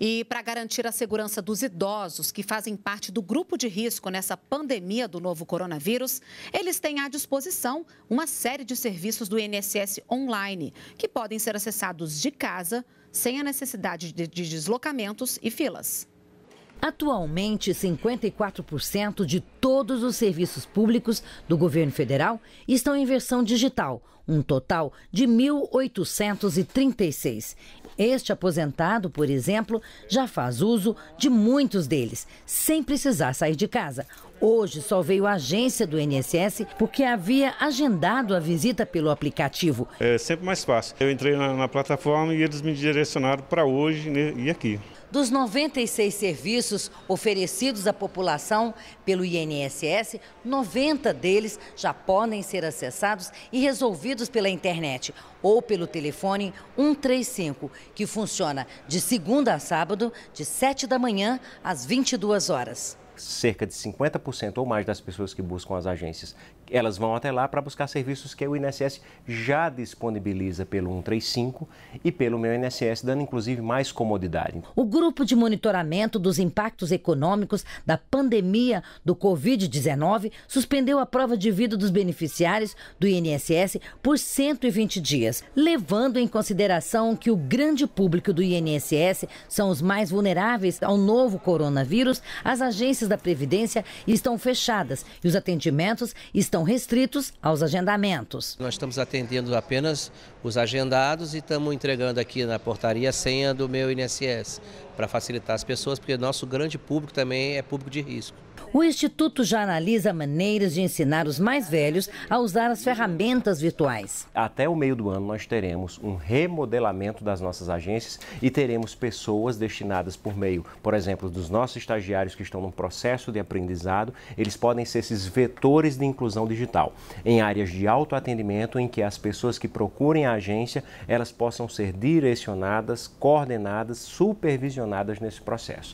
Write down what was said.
E para garantir a segurança dos idosos que fazem parte do grupo de risco nessa pandemia do novo coronavírus, eles têm à disposição uma série de serviços do INSS online, que podem ser acessados de casa, sem a necessidade de deslocamentos e filas. Atualmente, 54% de todos os serviços públicos do governo federal estão em versão digital, um total de 1.836. Este aposentado, por exemplo, já faz uso de muitos deles, sem precisar sair de casa. Hoje só veio a agência do INSS porque havia agendado a visita pelo aplicativo. É sempre mais fácil. Eu entrei na, na plataforma e eles me direcionaram para hoje né, e aqui. Dos 96 serviços oferecidos à população pelo INSS, 90 deles já podem ser acessados e resolvidos atendidos pela internet ou pelo telefone 135, que funciona de segunda a sábado, de 7 da manhã às 22 horas cerca de 50% ou mais das pessoas que buscam as agências, elas vão até lá para buscar serviços que o INSS já disponibiliza pelo 135 e pelo meu INSS, dando inclusive mais comodidade. O grupo de monitoramento dos impactos econômicos da pandemia do COVID-19 suspendeu a prova de vida dos beneficiários do INSS por 120 dias, levando em consideração que o grande público do INSS são os mais vulneráveis ao novo coronavírus. As agências da Previdência estão fechadas e os atendimentos estão restritos aos agendamentos. Nós estamos atendendo apenas os agendados e estamos entregando aqui na portaria a senha do meu INSS para facilitar as pessoas, porque nosso grande público também é público de risco. O Instituto já analisa maneiras de ensinar os mais velhos a usar as ferramentas virtuais. Até o meio do ano, nós teremos um remodelamento das nossas agências e teremos pessoas destinadas por meio, por exemplo, dos nossos estagiários que estão no processo de aprendizado, eles podem ser esses vetores de inclusão digital em áreas de autoatendimento em que as pessoas que procurem a agência, elas possam ser direcionadas, coordenadas, supervisionadas nesse processo.